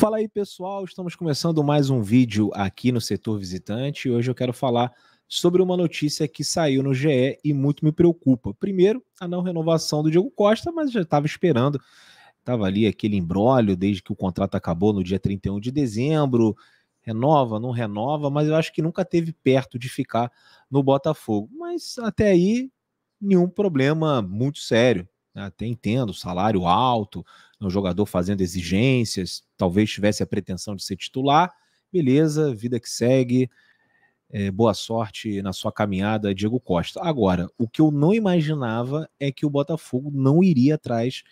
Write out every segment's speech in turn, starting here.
Fala aí pessoal, estamos começando mais um vídeo aqui no setor visitante e hoje eu quero falar sobre uma notícia que saiu no GE e muito me preocupa. Primeiro, a não renovação do Diego Costa, mas já estava esperando, estava ali aquele embrólio desde que o contrato acabou no dia 31 de dezembro, renova, não renova, mas eu acho que nunca teve perto de ficar no Botafogo. Mas até aí, nenhum problema muito sério. Né, até entendo, salário alto, um né, jogador fazendo exigências, talvez tivesse a pretensão de ser titular, beleza, vida que segue, é, boa sorte na sua caminhada, Diego Costa. Agora, o que eu não imaginava é que o Botafogo não iria atrás,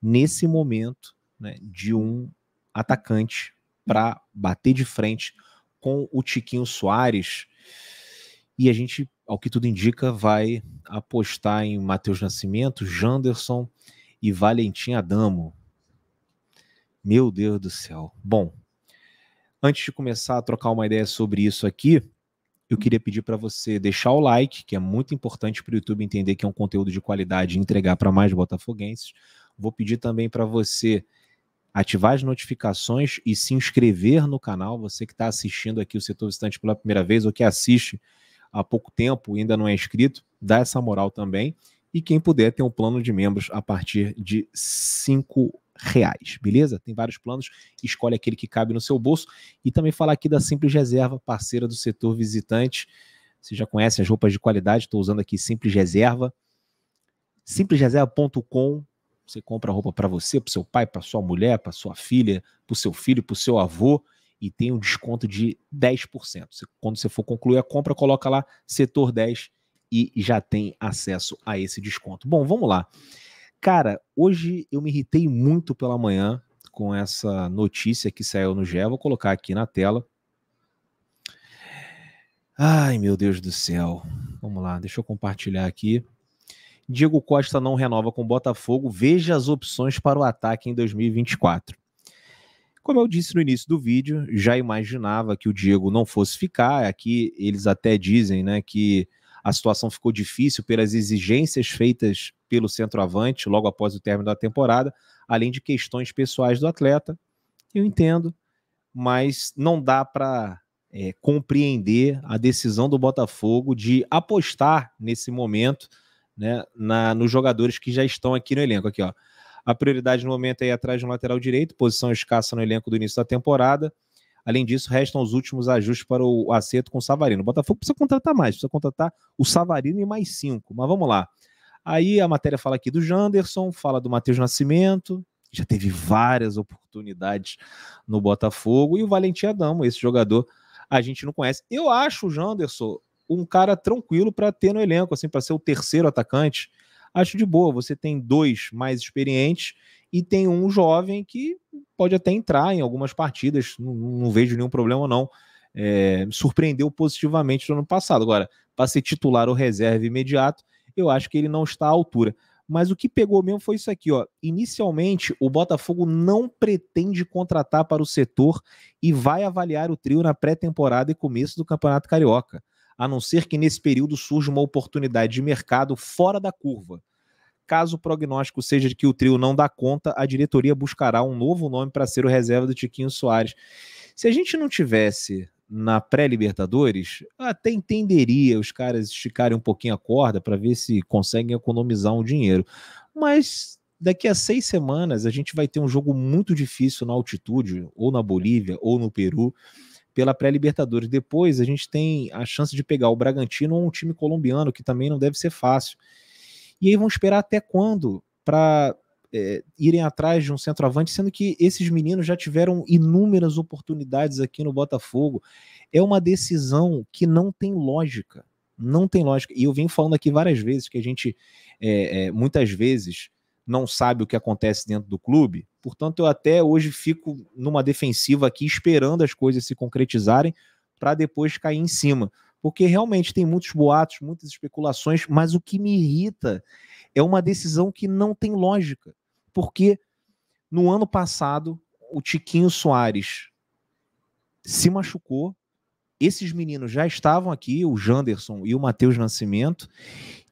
nesse momento, né, de um atacante para bater de frente com o Tiquinho Soares, e a gente, ao que tudo indica, vai apostar em Matheus Nascimento, Janderson e Valentim Adamo. Meu Deus do céu. Bom, antes de começar a trocar uma ideia sobre isso aqui, eu queria pedir para você deixar o like, que é muito importante para o YouTube entender que é um conteúdo de qualidade e entregar para mais botafoguenses. Vou pedir também para você ativar as notificações e se inscrever no canal. Você que está assistindo aqui o Setor Visitante pela primeira vez ou que assiste há pouco tempo, ainda não é inscrito, dá essa moral também. E quem puder tem um plano de membros a partir de cinco reais, beleza? Tem vários planos, escolhe aquele que cabe no seu bolso. E também falar aqui da Simples Reserva, parceira do setor visitante. Você já conhece as roupas de qualidade, estou usando aqui Simples Reserva. Simplesreserva.com. Você compra roupa para você, para seu pai, para sua mulher, para sua filha, para o seu filho, para o seu avô e tem um desconto de 10%. quando você for concluir a compra, coloca lá setor 10 e já tem acesso a esse desconto. Bom, vamos lá. Cara, hoje eu me irritei muito pela manhã com essa notícia que saiu no GE. Vou colocar aqui na tela. Ai, meu Deus do céu. Vamos lá, deixa eu compartilhar aqui. Diego Costa não renova com Botafogo. Veja as opções para o ataque em 2024. Como eu disse no início do vídeo, já imaginava que o Diego não fosse ficar. Aqui eles até dizem né, que a situação ficou difícil pelas exigências feitas pelo centroavante logo após o término da temporada, além de questões pessoais do atleta. Eu entendo, mas não dá para é, compreender a decisão do Botafogo de apostar nesse momento né, na, nos jogadores que já estão aqui no elenco. Aqui, ó. A prioridade no momento é ir atrás de um lateral direito, posição escassa no elenco do início da temporada. Além disso, restam os últimos ajustes para o acerto com o Savarino. O Botafogo precisa contratar mais, precisa contratar o Savarino e mais cinco. Mas vamos lá. Aí a matéria fala aqui do Janderson, fala do Matheus Nascimento, já teve várias oportunidades no Botafogo, e o Valentim Adamo, esse jogador a gente não conhece. Eu acho o Janderson um cara tranquilo para ter no elenco, assim, para ser o terceiro atacante acho de boa. Você tem dois mais experientes e tem um jovem que pode até entrar em algumas partidas, não, não vejo nenhum problema, não. É, surpreendeu positivamente no ano passado. Agora, para ser titular ou reserva imediato, eu acho que ele não está à altura. Mas o que pegou mesmo foi isso aqui, ó. Inicialmente, o Botafogo não pretende contratar para o setor e vai avaliar o trio na pré-temporada e começo do Campeonato Carioca a não ser que nesse período surja uma oportunidade de mercado fora da curva. Caso o prognóstico seja de que o trio não dá conta, a diretoria buscará um novo nome para ser o reserva do Tiquinho Soares. Se a gente não tivesse na pré-Libertadores, até entenderia os caras esticarem um pouquinho a corda para ver se conseguem economizar um dinheiro. Mas daqui a seis semanas a gente vai ter um jogo muito difícil na altitude, ou na Bolívia, ou no Peru pela pré-Libertadores. Depois a gente tem a chance de pegar o Bragantino ou um time colombiano, que também não deve ser fácil. E aí vão esperar até quando para é, irem atrás de um centroavante, sendo que esses meninos já tiveram inúmeras oportunidades aqui no Botafogo. É uma decisão que não tem lógica. Não tem lógica. E eu venho falando aqui várias vezes que a gente, é, é, muitas vezes, não sabe o que acontece dentro do clube Portanto, eu até hoje fico numa defensiva aqui, esperando as coisas se concretizarem para depois cair em cima. Porque realmente tem muitos boatos, muitas especulações, mas o que me irrita é uma decisão que não tem lógica. Porque no ano passado, o Tiquinho Soares se machucou. Esses meninos já estavam aqui, o Janderson e o Matheus Nascimento,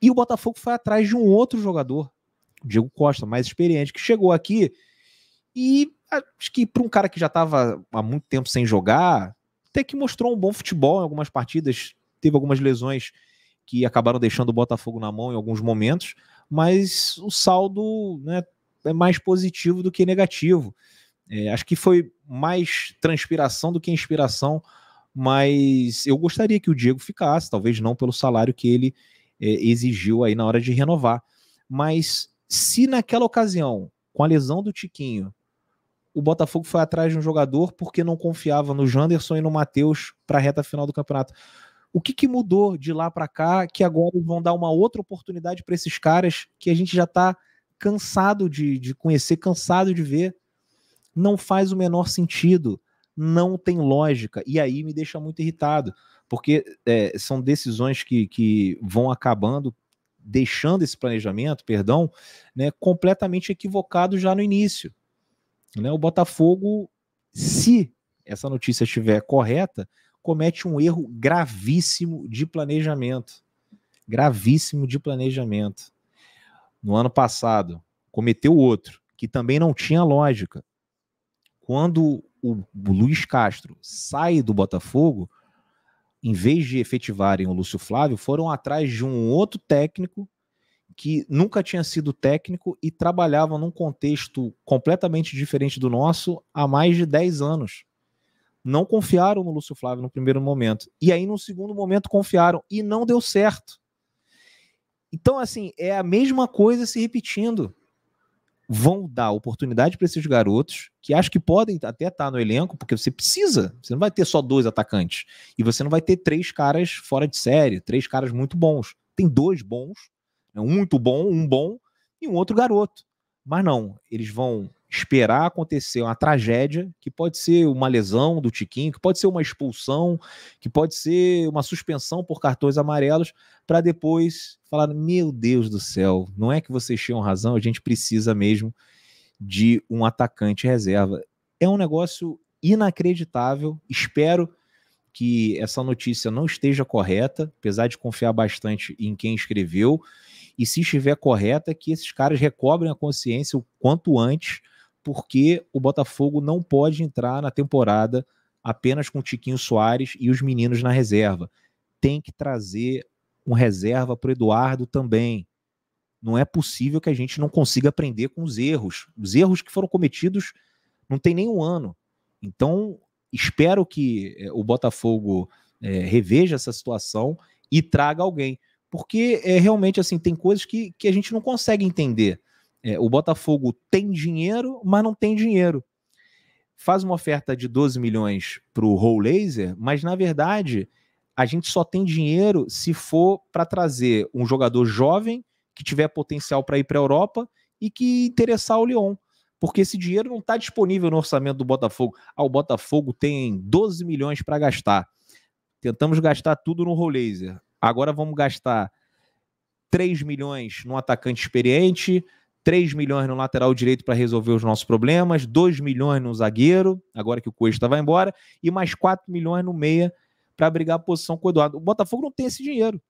e o Botafogo foi atrás de um outro jogador, Diego Costa, mais experiente, que chegou aqui e acho que para um cara que já estava há muito tempo sem jogar, até que mostrou um bom futebol em algumas partidas, teve algumas lesões que acabaram deixando o Botafogo na mão em alguns momentos, mas o saldo né, é mais positivo do que negativo. É, acho que foi mais transpiração do que inspiração, mas eu gostaria que o Diego ficasse, talvez não pelo salário que ele é, exigiu aí na hora de renovar. Mas se naquela ocasião, com a lesão do Tiquinho, o Botafogo foi atrás de um jogador porque não confiava no Janderson e no Matheus para a reta final do campeonato. O que, que mudou de lá para cá que agora vão dar uma outra oportunidade para esses caras que a gente já está cansado de, de conhecer, cansado de ver? Não faz o menor sentido, não tem lógica. E aí me deixa muito irritado, porque é, são decisões que, que vão acabando deixando esse planejamento, perdão, né, completamente equivocado já no início. Né? O Botafogo, se essa notícia estiver correta, comete um erro gravíssimo de planejamento. Gravíssimo de planejamento. No ano passado, cometeu outro, que também não tinha lógica. Quando o Luiz Castro sai do Botafogo, em vez de efetivarem o Lúcio Flávio, foram atrás de um outro técnico que nunca tinha sido técnico e trabalhava num contexto completamente diferente do nosso há mais de 10 anos. Não confiaram no Lúcio Flávio no primeiro momento. E aí, no segundo momento, confiaram e não deu certo. Então, assim, é a mesma coisa se repetindo. Vão dar oportunidade para esses garotos, que acho que podem até estar tá no elenco, porque você precisa. Você não vai ter só dois atacantes. E você não vai ter três caras fora de série, três caras muito bons. Tem dois bons, um né, muito bom, um bom e um outro garoto. Mas não, eles vão esperar acontecer uma tragédia, que pode ser uma lesão do Tiquinho, que pode ser uma expulsão, que pode ser uma suspensão por cartões amarelos, para depois falar: meu Deus do céu, não é que vocês tinham razão, a gente precisa mesmo de um atacante reserva. É um negócio inacreditável, espero que essa notícia não esteja correta, apesar de confiar bastante em quem escreveu e se estiver correta, que esses caras recobrem a consciência o quanto antes, porque o Botafogo não pode entrar na temporada apenas com Tiquinho Soares e os meninos na reserva. Tem que trazer um reserva para o Eduardo também. Não é possível que a gente não consiga aprender com os erros. Os erros que foram cometidos não tem nem um ano. Então, espero que eh, o Botafogo é, reveja essa situação e traga alguém porque é, realmente assim tem coisas que, que a gente não consegue entender. É, o Botafogo tem dinheiro, mas não tem dinheiro. Faz uma oferta de 12 milhões para o Roll Laser, mas na verdade a gente só tem dinheiro se for para trazer um jogador jovem que tiver potencial para ir para a Europa e que interessar o Lyon. Porque esse dinheiro não está disponível no orçamento do Botafogo. Ah, o Botafogo tem 12 milhões para gastar. Tentamos gastar tudo no Rollaser. Agora vamos gastar 3 milhões no atacante experiente, 3 milhões no lateral direito para resolver os nossos problemas, 2 milhões no zagueiro, agora que o Cuesta vai embora, e mais 4 milhões no meia para brigar a posição com o Eduardo. O Botafogo não tem esse dinheiro.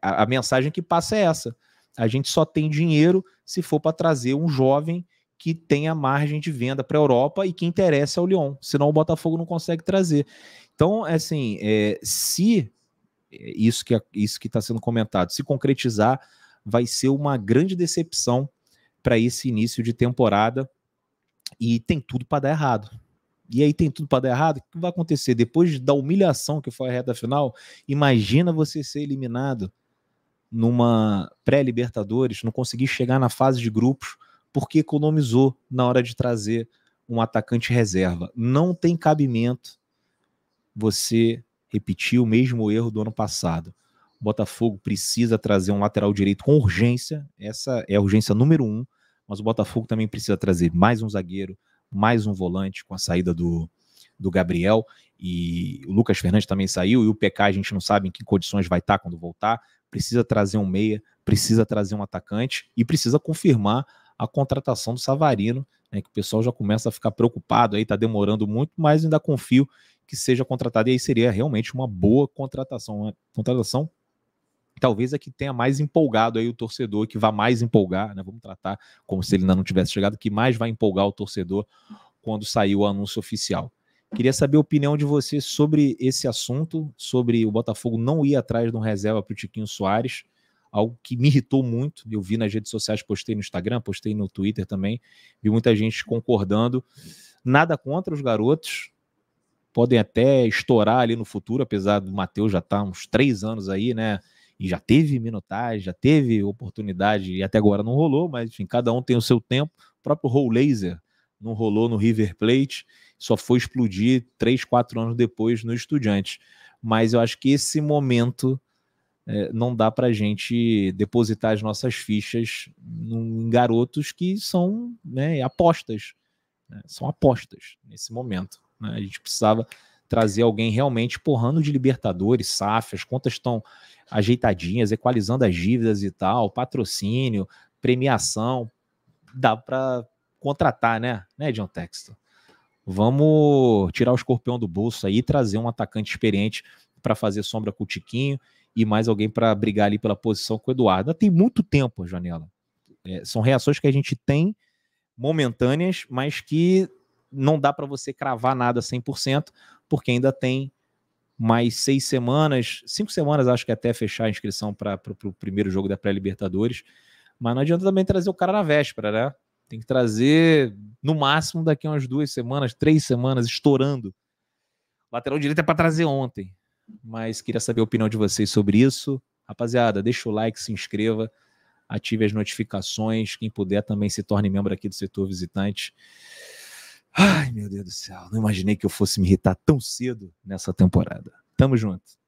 A, mensagem que passa é essa. A gente só tem dinheiro se for para trazer um jovem que tenha margem de venda para a Europa e que interesse ao Lyon, senão o Botafogo não consegue trazer. Então, assim, é, se é isso que é, isso que está sendo comentado, se concretizar, vai ser uma grande decepção para esse início de temporada e tem tudo para dar errado. E aí tem tudo para dar errado. O que vai acontecer depois da humilhação que foi a reta final? Imagina você ser eliminado numa pré-Libertadores, não conseguir chegar na fase de grupos porque economizou na hora de trazer um atacante reserva. Não tem cabimento você repetir o mesmo erro do ano passado. O Botafogo precisa trazer um lateral direito com urgência, essa é a urgência número um, mas o Botafogo também precisa trazer mais um zagueiro, mais um volante com a saída do, do Gabriel e o Lucas Fernandes também saiu e o PK a gente não sabe em que condições vai estar quando voltar. Precisa trazer um meia, precisa trazer um atacante e precisa confirmar a contratação do Savarino, né, que o pessoal já começa a ficar preocupado aí, tá demorando muito, mas ainda confio que seja contratado. E aí seria realmente uma boa contratação, uma né? contratação talvez a que tenha mais empolgado aí o torcedor, que vá mais empolgar, né? Vamos tratar como se ele ainda não tivesse chegado, que mais vai empolgar o torcedor quando sair o anúncio oficial. Queria saber a opinião de você sobre esse assunto, sobre o Botafogo não ir atrás de um reserva para o Tiquinho Soares, algo que me irritou muito. Eu vi nas redes sociais, postei no Instagram, postei no Twitter também, vi muita gente concordando. Nada contra os garotos, podem até estourar ali no futuro, apesar do Matheus já estar tá uns três anos aí, né? E já teve minutagem, já teve oportunidade e até agora não rolou, mas enfim, cada um tem o seu tempo. O próprio Roll Laser não rolou no River Plate, só foi explodir três, quatro anos depois no Estudiantes. Mas eu acho que esse momento é, não dá para gente depositar as nossas fichas em garotos que são né, apostas, né? são apostas nesse momento. Né? A gente precisava trazer alguém realmente porrando de Libertadores, SAF, as contas estão ajeitadinhas, equalizando as dívidas e tal, patrocínio, premiação, dá para contratar, né? Né, John Vamos tirar o escorpião do bolso aí, trazer um atacante experiente para fazer sombra com o Tiquinho e mais alguém para brigar ali pela posição com o Eduardo. Tem muito tempo janela. É, são reações que a gente tem momentâneas, mas que não dá para você cravar nada 100%, porque ainda tem mais seis semanas, cinco semanas acho que até fechar a inscrição para o primeiro jogo da pré-libertadores. Mas não adianta também trazer o cara na véspera, né? Tem que trazer no máximo daqui a umas duas semanas, três semanas, estourando. Lateral direito é para trazer ontem. Mas queria saber a opinião de vocês sobre isso. Rapaziada, deixa o like, se inscreva, ative as notificações. Quem puder também se torne membro aqui do setor visitante. Ai, meu Deus do céu, não imaginei que eu fosse me irritar tão cedo nessa temporada. Tamo junto.